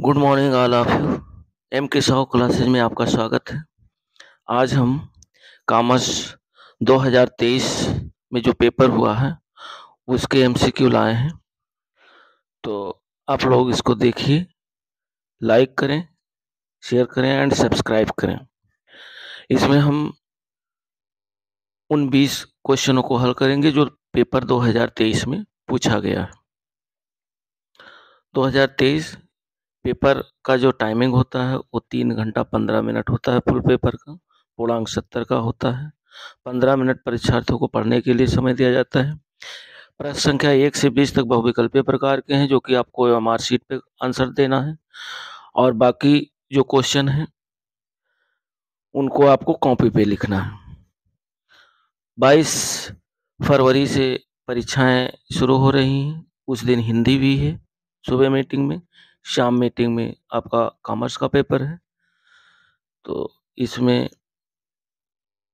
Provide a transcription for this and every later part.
Good morning all of you M K Sahu classes में आपका स्वागत है आज हम कामर्स 2023 में जो पेपर हुआ है उसके क्यू लाए हैं तो आप लोग इसको देखिए लाइक करें शेयर करें एंड सब्सक्राइब करें इसमें हम उन 20 क्वेश्चनों को हल करेंगे जो पेपर 2023 में पूछा गया है 2023 पेपर का जो टाइमिंग होता है वो तीन घंटा पंद्रह मिनट होता है फुल पेपर का पूर्णांक सत्तर का होता है पंद्रह मिनट परीक्षार्थियों को पढ़ने के लिए समय दिया जाता है प्रश्न संख्या एक से बीस तक बहुविकल्पीय प्रकार के हैं जो कि आपको एम आर शीट पर आंसर देना है और बाकी जो क्वेश्चन हैं उनको आपको कॉपी पे लिखना है बाईस फरवरी से परीक्षाएं शुरू हो रही हैं उस दिन हिंदी भी है सुबह मीटिंग में शाम मीटिंग में आपका कॉमर्स का पेपर है तो इसमें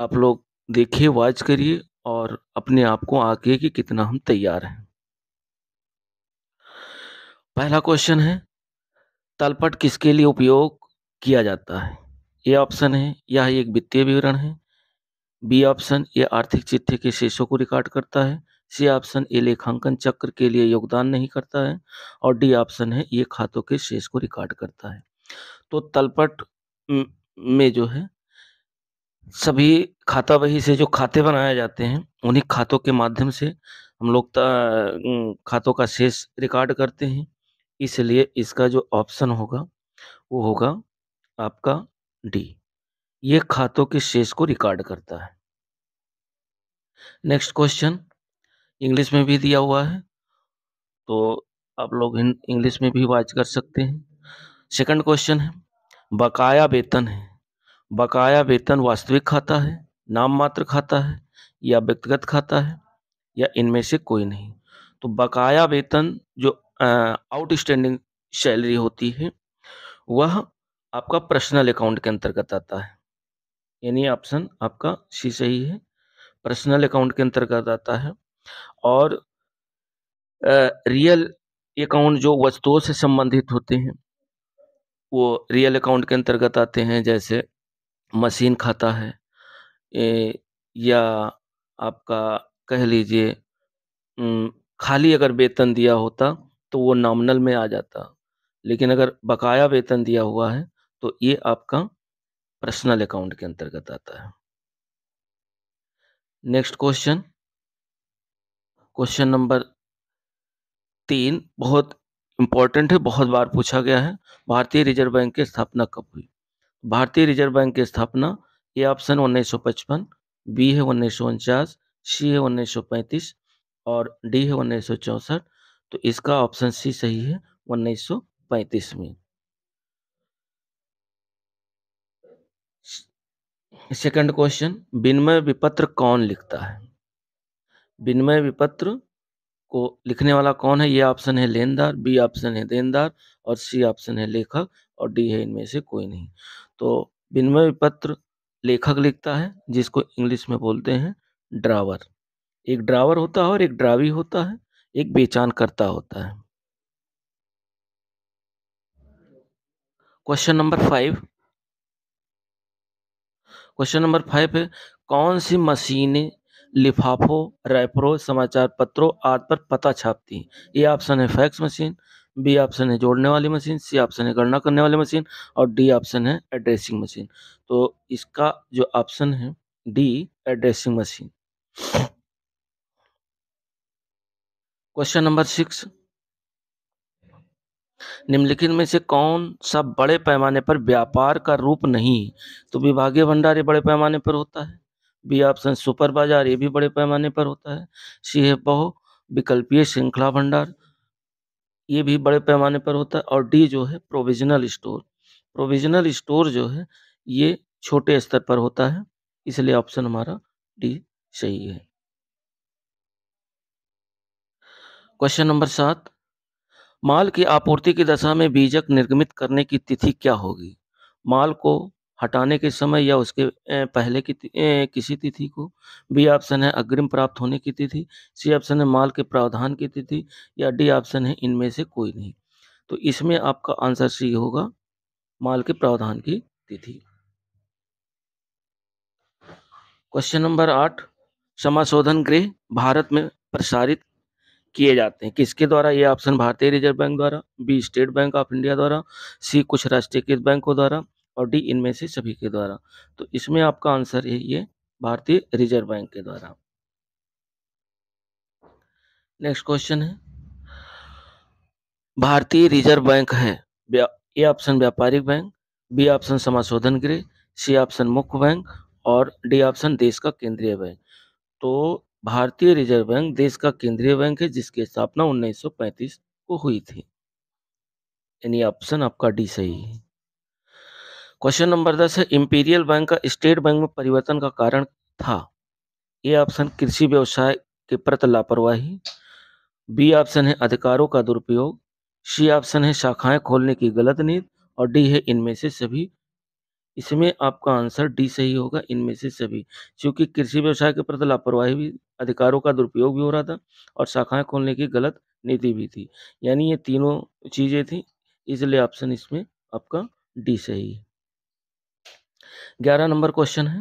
आप लोग देखिए वाच करिए और अपने आप को आके कि कितना हम तैयार हैं पहला क्वेश्चन है तलपट किसके लिए उपयोग किया जाता है ए ऑप्शन है यह एक वित्तीय विवरण है बी ऑप्शन ये आर्थिक चिट्ठी के शेषों को रिकॉर्ड करता है सी ऑप्शन ए लेखांकन चक्र के लिए योगदान नहीं करता है और डी ऑप्शन है ये खातों के शेष को रिकॉर्ड करता है तो तलपट में जो है सभी खाता वही से जो खाते बनाए जाते हैं उन्हीं खातों के माध्यम से हम लोग खातों का शेष रिकॉर्ड करते हैं इसलिए इसका जो ऑप्शन होगा वो होगा आपका डी ये खातों के शेष को रिकॉर्ड करता है नेक्स्ट क्वेश्चन इंग्लिश में भी दिया हुआ है तो आप लोग इंग्लिश में भी वाच कर सकते हैं सेकंड क्वेश्चन है बकाया वेतन है बकाया वेतन वास्तविक खाता है नाम मात्र खाता है या व्यक्तिगत खाता है या इनमें से कोई नहीं तो बकाया वेतन जो आउटस्टैंडिंग सैलरी होती है वह आपका पर्सनल अकाउंट के अंतर्गत आता है यानी ऑप्शन आपका सी सही है पर्सनल अकाउंट के अंतर्गत आता है और रियल अकाउंट जो वस्तुओं से संबंधित होते हैं वो रियल अकाउंट के अंतर्गत आते हैं जैसे मशीन खाता है ए, या आपका कह लीजिए खाली अगर वेतन दिया होता तो वो नॉमिनल में आ जाता लेकिन अगर बकाया वेतन दिया हुआ है तो ये आपका पर्सनल अकाउंट के अंतर्गत आता है नेक्स्ट क्वेश्चन क्वेश्चन नंबर तीन बहुत इंपॉर्टेंट है बहुत बार पूछा गया है भारतीय रिजर्व बैंक की स्थापना कब हुई भारतीय रिजर्व बैंक की स्थापना ये ऑप्शन पचपन बी है उन्नीस सी है पैंतीस और डी है उन्नीस तो इसका ऑप्शन सी सही है 1935 में सेकंड क्वेश्चन विनिमय विपत्र कौन लिखता है विनिमय विपत्र को लिखने वाला कौन है ये ऑप्शन है लेनदार बी ऑप्शन है देनदार और सी ऑप्शन है लेखक और डी है इनमें से कोई नहीं तो विनिमय विपत्र लेखक लिखता है जिसको इंग्लिश में बोलते हैं ड्रावर एक ड्रावर होता है और एक ड्रावी होता है एक बेचान करता होता है question number five question number five है कौन सी मशीनें लिफाफों रैपरों समाचार पत्रों आदि पर पता छापती हैं ए ऑप्शन है फैक्स मशीन बी ऑप्शन है जोड़ने वाली मशीन सी ऑप्शन है गणना करने वाली मशीन और डी ऑप्शन है एड्रेसिंग मशीन तो इसका जो ऑप्शन है D addressing machine question number six निम्नलिखित में से कौन सा बड़े पैमाने पर व्यापार का रूप नहीं तो विभागीय भंडारे बड़े पैमाने पर होता है बी ऑप्शन सुपर बाजार ये भी बड़े पैमाने पर होता है सी है बहु विकल्पीय श्रृंखला भंडार ये भी बड़े पैमाने पर होता है और डी जो है प्रोविजनल स्टोर प्रोविजनल स्टोर जो है ये छोटे स्तर पर होता है इसलिए ऑप्शन हमारा डी सही है क्वेश्चन नंबर सात माल की आपूर्ति की दशा में बीजक निर्गमित करने की तिथि क्या होगी माल को हटाने के समय या उसके पहले की किसी तिथि को बी ऑप्शन है अग्रिम प्राप्त होने की तिथि सी ऑप्शन है माल के प्रावधान की तिथि या डी ऑप्शन है इनमें से कोई नहीं तो इसमें आपका आंसर सी होगा माल के प्रावधान की तिथि क्वेश्चन नंबर आठ समाशोधन गृह भारत में प्रसारित किए जाते हैं किसके द्वारा ये ऑप्शन भारतीय रिजर्व बैंक द्वारा B state bank of India द्वारा सी कुछ राष्ट्रीयकृत बैंकों द्वारा और डी इनमें से सभी के द्वारा तो इसमें आपका आंसर है ये भारतीय रिजर्व बैंक के द्वारा नेक्स्ट क्वेश्चन है भारतीय रिजर्व बैंक है ए ऑप्शन व्यापारिक बैंक बी ऑप्शन समाशोधन गृह सी ऑप्शन मुख्य बैंक और डी ऑप्शन देश का केंद्रीय बैंक तो भारतीय रिजर्व बैंक देश का केंद्रीय बैंक है जिसकी स्थापना 1935 को हुई थी यानी ऑप्शन आपका डी सही है क्वेश्चन नंबर दस है इंपीरियल बैंक का स्टेट बैंक में परिवर्तन का कारण था ए ऑप्शन कृषि व्यवसाय के प्रति लापरवाही बी ऑप्शन है अधिकारों का दुरुपयोग सी ऑप्शन है शाखाएं खोलने की गलत नीति और डी है इनमें से सभी इसमें आपका आंसर डी सही होगा इनमें से सभी क्योंकि कृषि व्यवसाय के प्रति लापरवाही भी अधिकारों का दुरुपयोग भी हो रहा था और शाखाएं खोलने की गलत नीति भी थी यानी ये तीनों चीज़ें थी इसलिए ऑप्शन इसमें आपका डी सही है ग्यारह नंबर क्वेश्चन है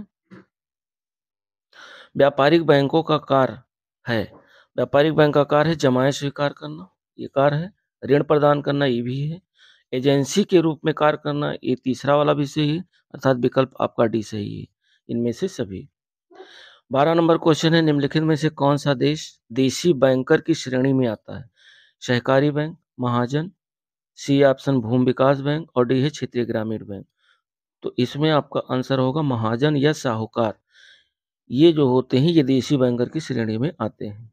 व्यापारिक बैंकों का कार है व्यापारिक बैंक का कार है जमाए स्वीकार करना ये कार है ऋण प्रदान करना ये भी है एजेंसी के रूप में कार्य करना ये तीसरा वाला भी सही है अर्थात विकल्प आपका डी सही है इनमें से सभी बारह नंबर क्वेश्चन है निम्नलिखित में से कौन सा देश देशी बैंकर की श्रेणी में आता है सहकारी बैंक महाजन सी ऑप्शन भूमि विकास बैंक और डी है क्षेत्रीय ग्रामीण बैंक तो इसमें आपका आंसर होगा महाजन या साहूकार ये जो होते हैं ये देशी बैंकर की श्रेणी में आते हैं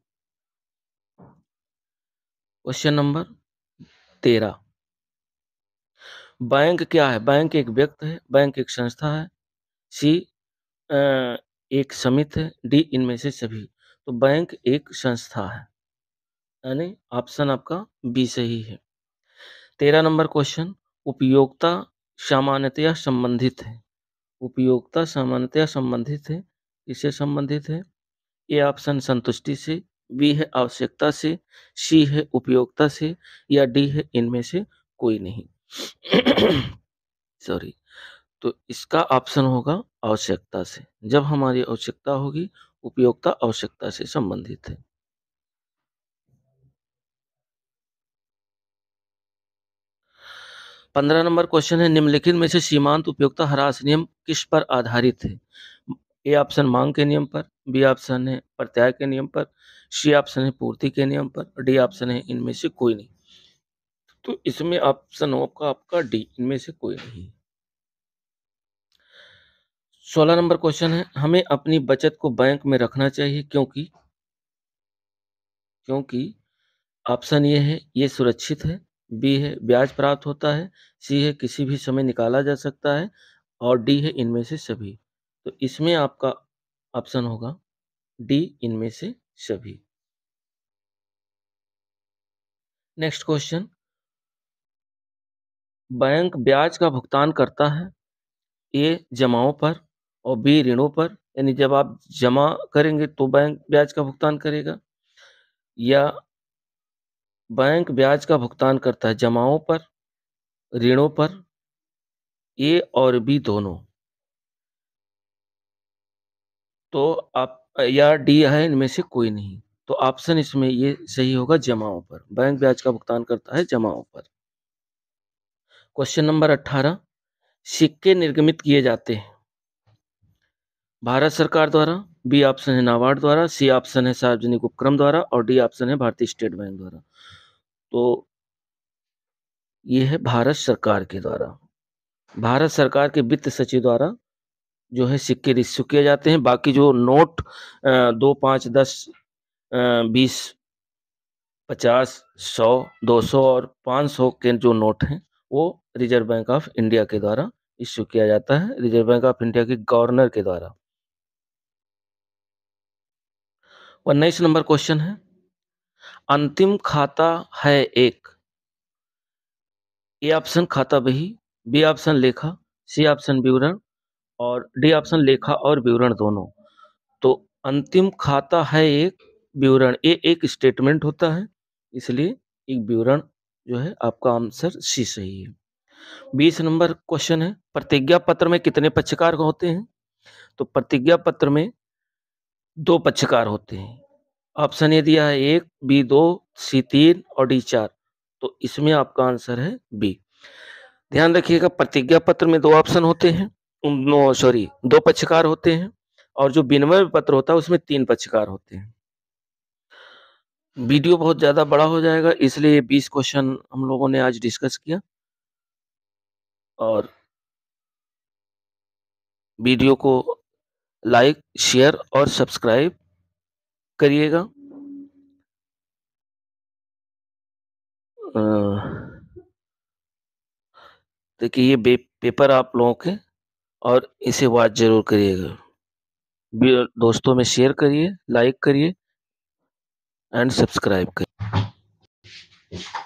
क्वेश्चन नंबर तेरह बैंक क्या है बैंक एक व्यक्ति है बैंक एक संस्था है सी एक समित है डी इनमें से सभी तो बैंक एक संस्था है यानी ऑप्शन आपका बी सही है तेरह नंबर क्वेश्चन उपयोगिता सामान्यतया संबंधित है उपयोगिता सामान्यतया संबंधित है किससे संबंधित है ए ऑप्शन संतुष्टि से बी है आवश्यकता से सी है उपयोगिता से या डी है इनमें से कोई नहीं सॉरी तो इसका ऑप्शन होगा आवश्यकता से जब हमारी आवश्यकता होगी उपयोगिता आवश्यकता से संबंधित है पंद्रह नंबर क्वेश्चन है निम्नलिखित में से सीमांत उपयोगिता ह्रास नियम किस पर आधारित है ए ऑप्शन मांग के नियम पर बी ऑप्शन है प्रत्याय के नियम पर सी ऑप्शन है पूर्ति के नियम पर डी ऑप्शन है इनमें से कोई नहीं तो इसमें ऑप्शन होगा आपका डी इनमें से कोई नहीं सोलह नंबर क्वेश्चन है हमें अपनी बचत को बैंक में रखना चाहिए क्योंकि क्योंकि ऑप्शन ये है ये सुरक्षित है बी है ब्याज प्राप्त होता है सी है किसी भी समय निकाला जा सकता है और डी है इनमें से सभी तो इसमें आपका ऑप्शन होगा डी इनमें से सभी नेक्स्ट क्वेश्चन बैंक ब्याज का भुगतान करता है ए जमाओं पर और बी ऋणों पर यानी जब आप जमा करेंगे तो बैंक ब्याज का भुगतान करेगा या बैंक ब्याज का भुगतान करता है जमाओं पर, ऋणों पर, ए और बी दोनों। तो आप या डी है इनमें से कोई नहीं। तो ऑप्शन इसमें ये सही होगा जमाओं पर, बैंक ब्याज का भुगतान करता है जमाओं पर। क्वेश्चन नंबर अट्ठारह सिक्के निर्गमित किए जाते हैं। भारत सरकार द्वारा, बी ऑप्शन है नाबार्ड द्वारा, सी ऑप्शन है सार्वजनिक उपक्रम द्वारा और डी ऑप्शन है भारतीय स्टेट बैंक द्वारा। तो ये है भारत सरकार के द्वारा भारत सरकार के वित्त सचिव द्वारा जो है सिक्के इश्यू किए जाते हैं बाकी जो नोट दो पाँच दस बीस पचास सौ दो सौ और पाँच सौ के जो नोट हैं वो रिजर्व बैंक ऑफ इंडिया के द्वारा इश्यू किया जाता है रिजर्व बैंक ऑफ इंडिया के गवर्नर के द्वारा उन्नीस नंबर क्वेश्चन है अंतिम खाता है एक ए ऑप्शन खाता बही बी ऑप्शन लेखा सी ऑप्शन विवरण और डी ऑप्शन लेखा और विवरण दोनों तो अंतिम खाता है एक विवरण ये एक स्टेटमेंट होता है इसलिए एक विवरण जो है आपका आंसर सी सही है बीस नंबर क्वेश्चन है प्रतिज्ञा पत्र में कितने पक्षकार होते हैं तो प्रतिज्ञा पत्र में दो पक्षकार होते हैं ऑप्शन ये दिया है एक बी दो सी तीन और डी चार तो इसमें आपका आंसर है बी ध्यान रखिएगा प्रतिज्ञा पत्र में दो ऑप्शन होते हैं नो सॉरी दो पक्षकार होते हैं और जो विनिमय पत्र होता है उसमें तीन पक्षकार होते हैं वीडियो बहुत ज्यादा बड़ा हो जाएगा इसलिए बीस क्वेश्चन हम लोगों ने आज डिस्कस किया और वीडियो को लाइक शेयर और सब्सक्राइब करिएगा देखिए ये पेपर आप लोगों के और इसे वॉच जरूर करिएगा दोस्तों में शेयर करिए लाइक करिए एंड सब्सक्राइब करिए